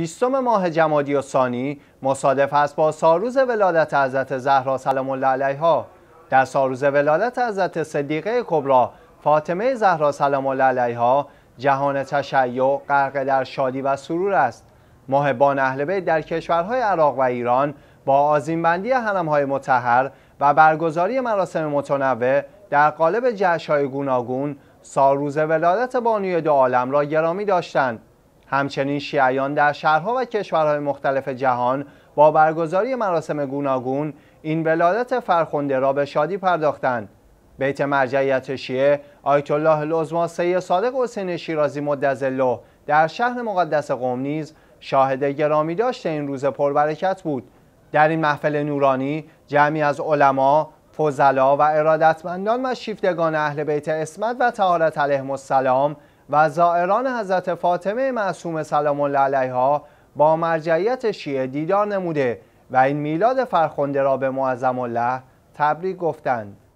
بیستم ماه جمادی و ثانی مصادف است با سالروز ولادت حضرت زهرا سلام الله علیها در سالروز ولادت حضرت صدیقه کبرا فاطمه زهرا سلام الله علیها جهان تشیع غرق در شادی و سرور است محبان اهل بیت در کشورهای عراق و ایران با آزیمبندی حرمهای متحر و برگزاری مراسم متنوع در قالب جشنهای گوناگون سالروز ولادت بانوی دو عالم را گرامی داشتند همچنین شیعیان در شهرها و کشورهای مختلف جهان با برگزاری مراسم گوناگون این ولادت فرخنده را به شادی پرداختند بیت مرجعیت شیعه آیت الله العظما سید صادق حسین شیرازی مدظله در شهر مقدس قم نیز شاهد گرامی داشته این روز پربرکت بود در این محفل نورانی جمعی از علما فضلا و ارادتمندان و شیفتگان اهل بیت اسمت و تهارت علیهم السلام و زائران حضرت فاطمه معصوم سلام الله علیها با مرجعیت شیعه دیدار نموده و این میلاد فرخنده را به معظم الله تبریک گفتند